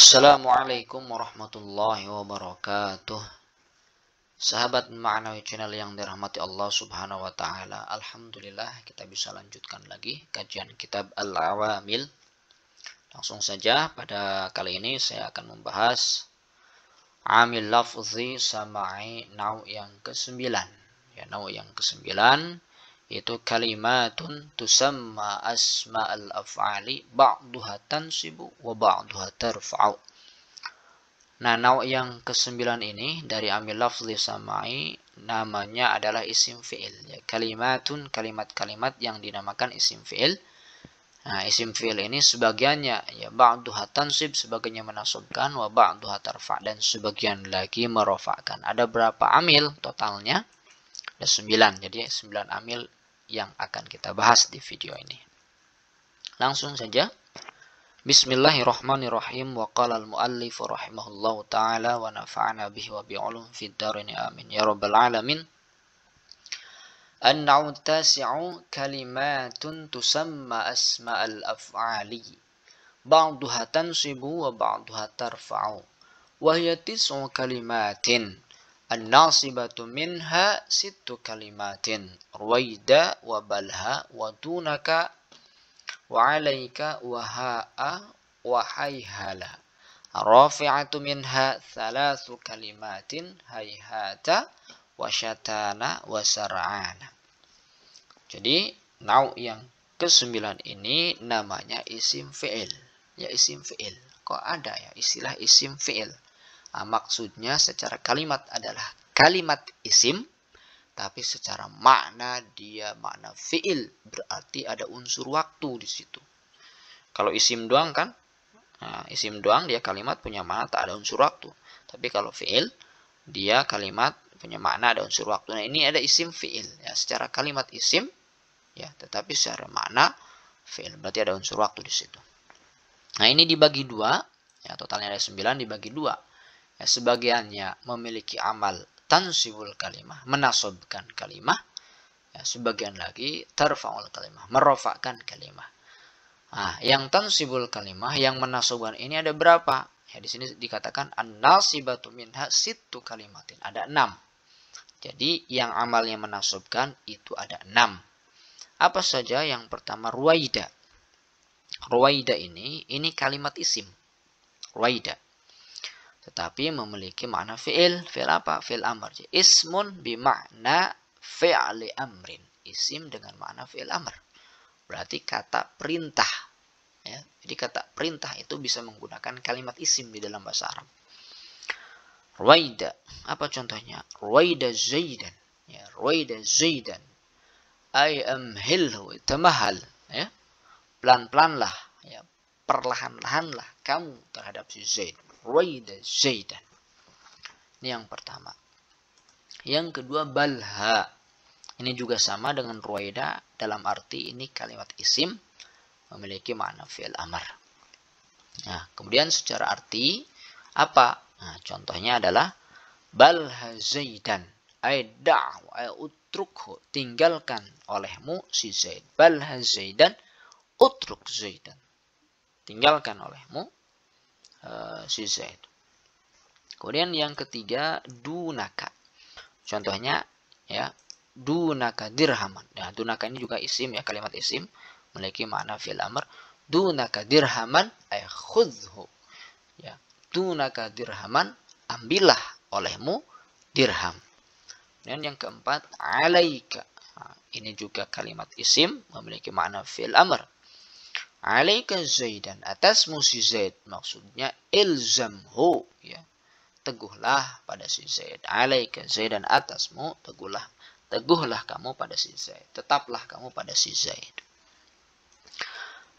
Assalamualaikum warahmatullahi wabarakatuh Sahabat Ma'nawi Channel yang dirahmati Allah subhanahu wa ta'ala Alhamdulillah kita bisa lanjutkan lagi kajian kitab Al-Awamil Langsung saja pada kali ini saya akan membahas Amil lafzi sama'i nau yang ke-9 Ya nau yang ke-9 itu kalimatun tusamma al af'ali ba'duha tansibu wa ba'duha tarfa'u Nah, naw yang kesembilan ini dari amil lafzi samai namanya adalah isim fi'il. Ya, kalimatun kalimat-kalimat yang dinamakan isim fi'il. Nah, isim fi'il ini sebagiannya ya ba'duha tansib sebagiannya menasubkan wa ba'duha tarfa dan sebagian lagi merofakkan. Ada berapa amil totalnya? Ada 9, Jadi 9 amil yang akan kita bahas di video ini. Langsung saja. Bismillahirrahmanirrahim wa qala al-muallif rahimahullah taala wa nafa'ana bihi wa bi'ulum fid dharain amin ya rabbal alamin. tasi'u kalimatun tusamma asma'al af'ali. Ba'duha tansibu wa ba'duha tarfa'u. وهي تسع kalimatin. An-nasibatu minha sittu kalimatin. Ruwaida wa balha wa tunaka wa alaika wa ha'a wa hayhala. Rafi'atu minha thalathu kalimatin hayhata wa syatana wa sar'ana. Jadi, nau yang kesembilan ini namanya isim fi'il. Ya isim fi'il. Kok ada ya istilah isim fi'il? Nah, maksudnya secara kalimat adalah kalimat isim, tapi secara makna dia makna fiil, berarti ada unsur waktu di situ. Kalau isim doang kan, nah, isim doang dia kalimat punya makna tak ada unsur waktu. Tapi kalau fiil, dia kalimat punya makna ada unsur waktu. Nah ini ada isim fiil, ya, secara kalimat isim, ya, tetapi secara makna fiil, berarti ada unsur waktu di situ. Nah ini dibagi dua, ya totalnya ada sembilan dibagi dua Eh, sebagiannya memiliki amal tansibul kalimah, menasobkan kalimah. Ya, sebagian lagi terfaul kalimah, merofakkan kalimah. Nah, yang tansibul kalimah, yang menasobkan ini ada berapa? Ya, di sini dikatakan an-nasibatu minha situ kalimatin. Ada enam. Jadi yang amalnya menasobkan itu ada enam. Apa saja yang pertama ruwaida. Ruwaida ini, ini kalimat isim. Ruwaida tetapi memiliki makna fi'il. Fi'il apa? Fi'il amr. Ismun bimakna fi'li amrin. Isim dengan makna fi'il amr. Berarti kata perintah. Ya, jadi kata perintah itu bisa menggunakan kalimat isim di dalam bahasa Arab. Ruwaida. Apa contohnya? Ruwaida Zaidan. Ya, Ruwaida Zaidan. I am hilhu temahal. Ya. Pelan-pelanlah. Ya. Perlahan-lahanlah kamu terhadap si Zaid raida zaidan. Ini yang pertama. Yang kedua balha. Ini juga sama dengan ruwaida dalam arti ini kalimat isim memiliki makna fi'il amar. Nah, kemudian secara arti apa? Nah, contohnya adalah balha zaidan. Aidah, da'u ay utrukhu. Tinggalkan olehmu si Zaid. Balha zaidan utruk zaidan. Tinggalkan olehmu uh, si Kemudian yang ketiga dunaka. Contohnya ya dunaka dirhaman. Nah, dunaka ini juga isim ya kalimat isim memiliki makna fil amr. Dunaka dirhaman ay khudhu. Ya, dunaka dirhaman ambillah olehmu dirham. Dan yang keempat alaika. Nah, ini juga kalimat isim memiliki makna fil amr alaika zaidan atasmu si zaid maksudnya ilzamhu ya teguhlah pada si zaid alaika zaidan atasmu teguhlah teguhlah kamu pada si zaid tetaplah kamu pada si zaid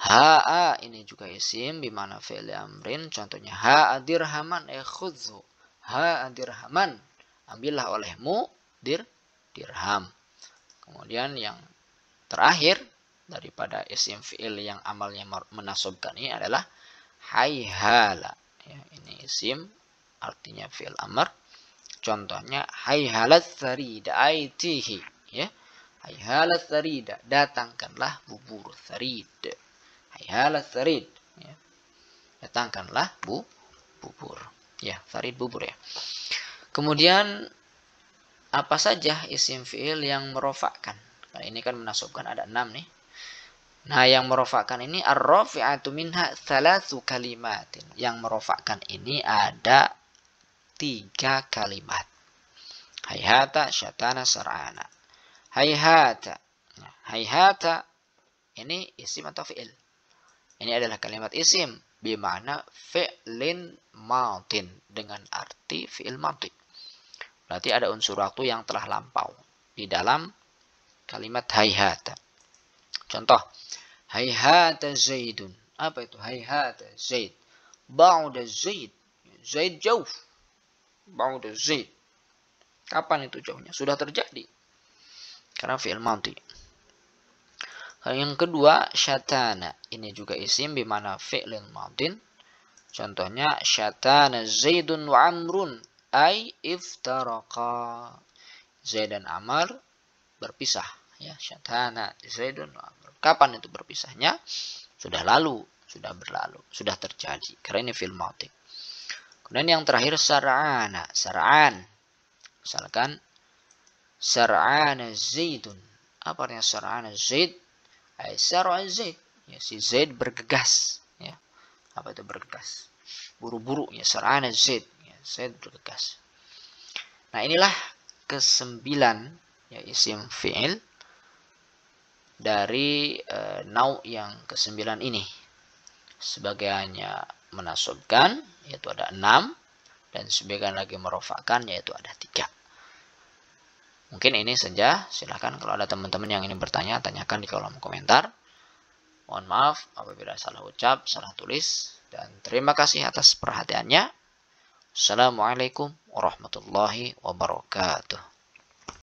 Ha'a ini juga isim di mana fi'il amrin contohnya ha'a dirhaman eh khudzu ha'a dirhaman ambillah olehmu dir dirham kemudian yang terakhir daripada isim fi'il yang amalnya menasobkan ini adalah hayhala. Ya, ini isim artinya fi'il amr. Contohnya hayhalat tharida aitihi. Ya. Hayhalat tharida. Datangkanlah bubur tharid. Hayhalat tharid. Ya. Datangkanlah bu bubur. Ya, tharid bubur ya. Kemudian apa saja isim fi'il yang merofakkan? Nah, ini kan menasobkan ada enam nih. Nah, yang merofakkan ini ar-rafi'atu minha thalathu kalimatin. Yang merofakkan ini ada tiga kalimat. Hayhata syatana sar'ana. Hayhata. Nah, hayhata ini isim atau fi'il. Ini adalah kalimat isim bimana fi'lin madin dengan arti fi'il madhi. Berarti ada unsur waktu yang telah lampau di dalam kalimat hayhata. Contoh, hayhata zaidun. Apa itu? Hayhata zaid. Ba'udah zaid. Zaid jauh. Ba'udah zaid. Kapan itu jauhnya? Sudah terjadi. Karena fi'il mati. Yang kedua, syatana. Ini juga isim bimana fi'il mountain Contohnya, syatana zaidun wa amrun. Ay iftaraka. Zaid dan Amar berpisah. Ya, syatana zaidun wa amrun. Kapan itu berpisahnya? Sudah lalu, sudah berlalu, sudah terjadi. Karena ini film mautik. Kemudian yang terakhir sar'ana, sar'an. Misalkan sar'ana zaidun. Apa artinya sar'ana zaid? Ay sar'ana zaid. Ya, si Zaid bergegas, ya. Apa itu bergegas? Buru-buru ya sar'ana zaid. Ya, Zaid bergegas. Nah, inilah kesembilan ya isim fi'il dari e, nau yang kesembilan ini. Sebagiannya menasobkan, yaitu ada enam, dan sebagian lagi merofakkan, yaitu ada tiga. Mungkin ini saja, silahkan kalau ada teman-teman yang ingin bertanya, tanyakan di kolom komentar. Mohon maaf apabila salah ucap, salah tulis, dan terima kasih atas perhatiannya. Assalamualaikum warahmatullahi wabarakatuh.